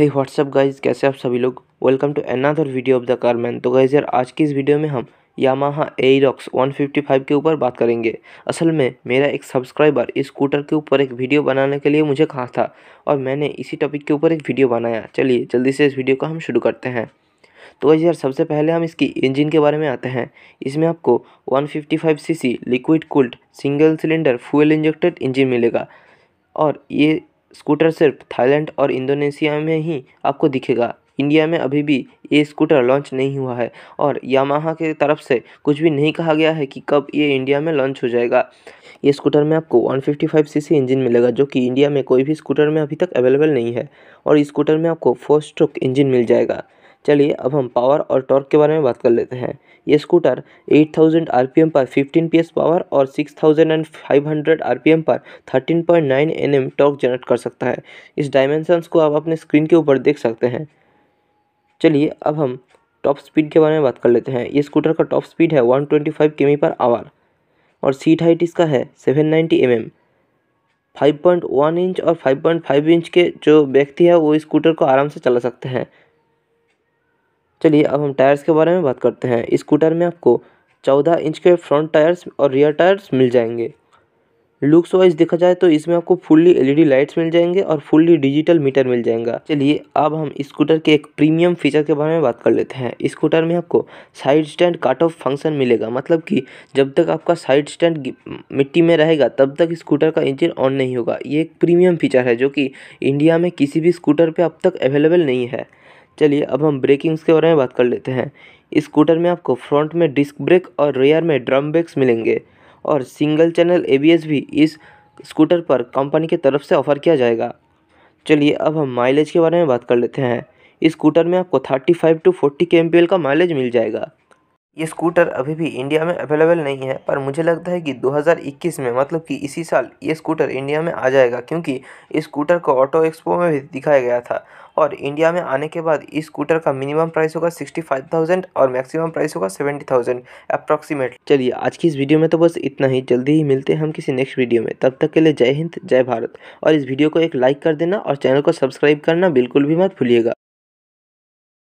हे what's up guys कैसे आप सभी लोग welcome to another video of the car man तो गाइज यार आज की इस वीडियो में हम यामाहा एरॉक्स 155 के ऊपर बात करेंगे असल में मेरा एक सब्सक्राइबर इस स्कूटर के ऊपर एक वीडियो बनाने के लिए मुझे कहा था और मैंने इसी टॉपिक के ऊपर एक वीडियो बनाया चलिए जल्दी से इस वीडियो को हम शुरू करते हैं तो गाइज यार सबसे पहले हम इसकी इंजन के बारे में आते हैं इसमें आपको 155 cc liquid cooled single cylinder fuel injected engine मिलेगा और ये स्कूटर सिर्फ थाईलैंड और इंडोनेशिया में ही आपको दिखेगा इंडिया में अभी भी ये स्कूटर लॉन्च नहीं हुआ है और यामाहा के तरफ से कुछ भी नहीं कहा गया है कि कब ये इंडिया में लॉन्च हो जाएगा ये स्कूटर में आपको 155 सीसी इंजन मिलेगा जो कि इंडिया में कोई भी स्कूटर में अभी तक अवेलेबल नहीं है और इस स्कूटर में आपको फोर स्ट्रोक इंजन मिल जाएगा चलिए अब हम पावर और टॉर्क के बारे में बात कर लेते हैं ये स्कूटर 8000 आरपीएम पर 15 पीएस पावर और 6500 आरपीएम पर 13.9 एनएम टॉर्क जनरेट कर सकता है इस डायमेंशंस को आप अपने स्क्रीन के ऊपर देख सकते हैं चलिए अब हम टॉप स्पीड के बारे में बात कर लेते हैं ये स्कूटर का टॉप स्पीड है वन ट्वेंटी पर आवर और सीट हाइट इसका है सेवन नाइन्टी 5.1 इंच और 5.5 इंच के जो व्यक्ति है वो स्कूटर को आराम से चला सकते हैं चलिए अब हम टायर्स के बारे में बात करते हैं स्कूटर में आपको चौदह इंच के फ्रंट टायर्स और रियर टायर्स मिल जाएंगे लुक्स वाइज देखा जाए तो इसमें आपको फुल्ली एलईडी लाइट्स मिल जाएंगे और फुल्ली डिजिटल मीटर मिल जाएगा चलिए अब हम स्कूटर के एक प्रीमियम फीचर के बारे में बात कर लेते हैं स्कूटर में आपको side stand cut off function मिलेगा मतलब कि जब तक आपका साइड स्टैंड मिट्टी में रहेगा तब तक स्कूटर का इंजन ऑन नहीं होगा ये एक प्रीमियम फीचर है जो कि इंडिया में किसी भी स्कूटर पर अब तक अवेलेबल नहीं है चलिए अब हम ब्रेकिंग्स के बारे में बात कर लेते हैं स्कूटर में आपको फ्रंट में डिस्क ब्रेक और रेयर में ड्रम ब्रेक्स मिलेंगे और सिंगल चैनल एबीएस भी इस स्कूटर पर कंपनी की तरफ से ऑफ़र किया जाएगा चलिए अब हम माइलेज के बारे में बात कर लेते हैं इस स्कूटर में आपको thirty five to forty K M का माइलेज मिल जाएगा ये स्कूटर अभी भी इंडिया में अवेलेबल नहीं है पर मुझे लगता है कि 2021 में मतलब कि इसी साल ये स्कूटर इंडिया में आ जाएगा क्योंकि इस स्कूटर को ऑटो एक्सपो में भी दिखाया गया था और इंडिया में आने के बाद इस स्कूटर का मिनिमम प्राइस होगा सिक्सटी फाइव थाउजेंड और मैक्सिमम प्राइस होगा सेवेंटी थाउजेंड अप्रॉक्सीमेट चलिए आज की इस वीडियो में तो बस इतना ही जल्दी ही मिलते हैं हम किसी नेक्स्ट वीडियो में तब तक के लिए जय हिंद जय भारत और इस वीडियो को एक लाइक कर देना और चैनल को सब्सक्राइब करना बिल्कुल भी मत भूलिएगा